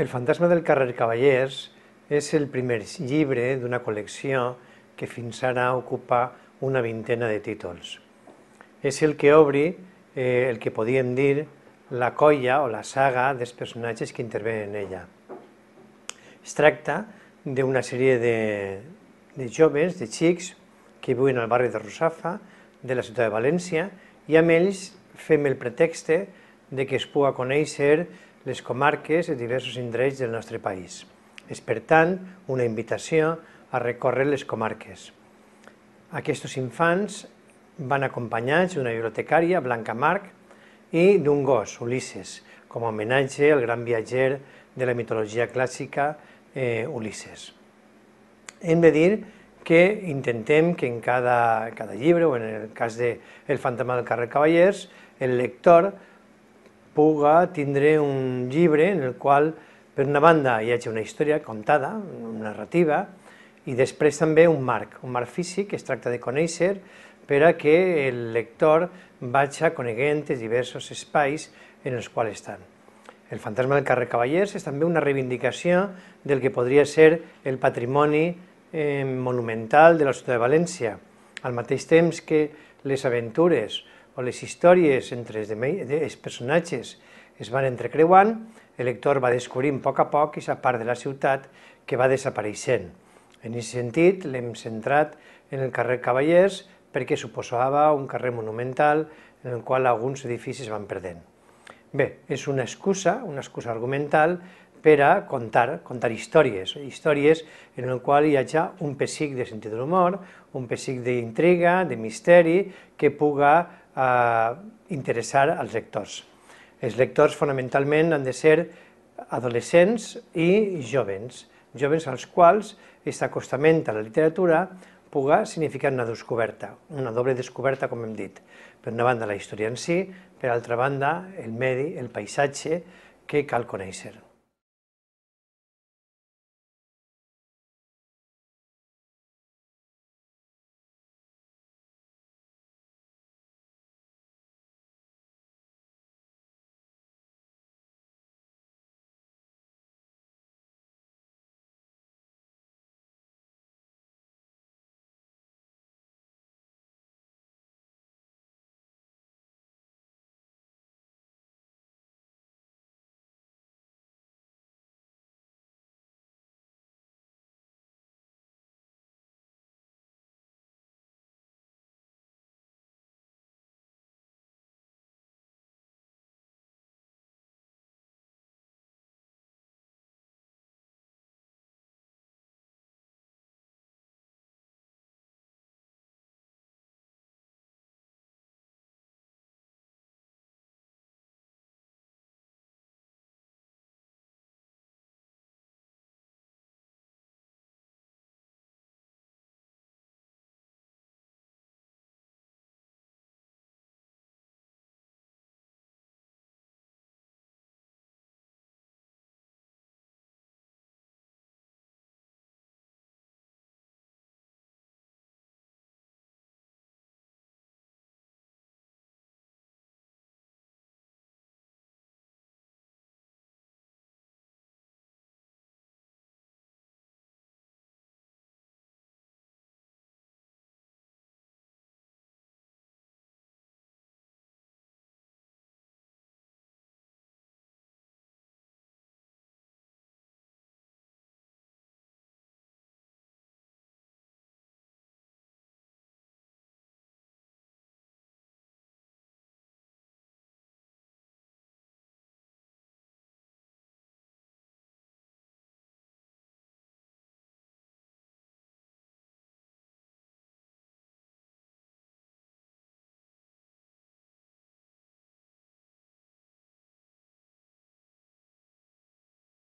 El fantasma del carrer Cavallers és el primer llibre d'una col·lecció que fins ara ocupa una vintena de títols. És el que obri eh, el que podíem dir la colla o la saga dels personatges que intervenen en ella. Es tracta d'una sèrie de, de joves, de xics, que viuen al barri de Rosafa, de la ciutat de València, i amb ells fem el pretexte de que es puga conèixer les comarques i diversos indrets del nostre país. És, per tant, una invitació a recórrer les comarques. Aquests infants van acompanyats d'una bibliotecària, Blanca Marc, i d'un gos, Ulisses, com a homenatge al gran viatger de la mitologia clàssica, eh, Ulisses. Hem de dir que intentem que en cada, cada llibre, o en el cas de El fantasma del carrer Cavallers, el lector puga tindré un llibre en el qual, per una banda, hi hagi una història contada, una narrativa, i després també un marc, un marc físic que es tracta de conèixer per a que el lector vagi coneguent els diversos espais en els quals estan. El fantasma del carrer Cavallers és també una reivindicació del que podria ser el patrimoni eh, monumental de la ciutat de València, al mateix temps que les aventures o les històries entre els, de, els personatges es van entrecreuant, el lector va descobrint a poc a poc aquesta part de la ciutat que va desapareixent. En aquest sentit, l'hem centrat en el carrer Cavallers perquè suposava un carrer monumental en el qual alguns edificis van perdent. Bé, és una excusa, una excusa argumental, per a contar, contar històries, històries en el qual hi hagi un pessic de sentit de l'humor, un pessic d'intriga, de misteri, que puga a interessar als lectors. Els lectors fonamentalment han de ser adolescents i jovens, jovens als quals aquest acostament a la literatura puga significar una descoberta, una doble descoberta, com hem dit. Per una banda, la història en si, per altra banda, el medi, el paisatge que cal conèixer.